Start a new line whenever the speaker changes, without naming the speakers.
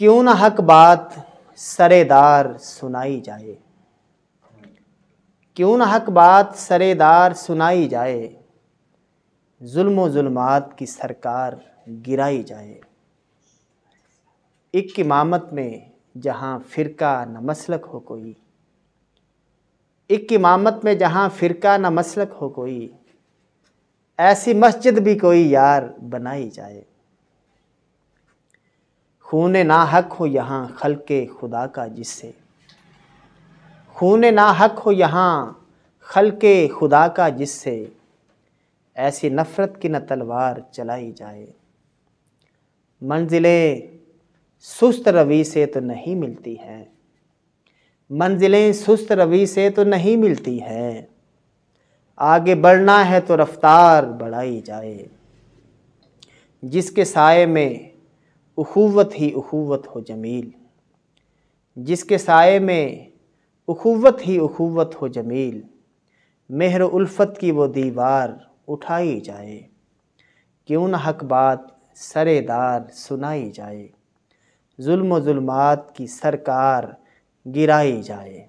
क्यों ना हक बात सरेदार सुनाई जाए क्यों ना हक बात सरेदार सुनाई जाए जुल्म जुल्मात की सरकार गिराई जाए एक इमामत में जहाँ फ़िरका न मसलक हो कोई एक इमामत में जहाँ फ़िरका न मसलक हो कोई ऐसी मस्जिद भी कोई यार बनाई जाए खून ना हक हो यहाँ खल के खुदा का जिससे खून ना हक हो यहाँ खल के खुदा का जिससे ऐसी नफ़रत की न तलवार चलाई जाए मंजिलें सुस्त रवि से तो नहीं मिलती हैं मंजिलें सुस्त रवि से तो नहीं मिलती हैं आगे बढ़ना है तो रफ्तार बढ़ाई जाए जिसके साय में अखुवत ही अखुवत हो जमील जिसके साय में अखुवत ही अखुवत हो जमील मेहर उल्फत की वो दीवार उठाई जाए क्यों न हक बात सरेदार सुनाई जाए जुल्म जुल्मात की सरकार गिराई जाए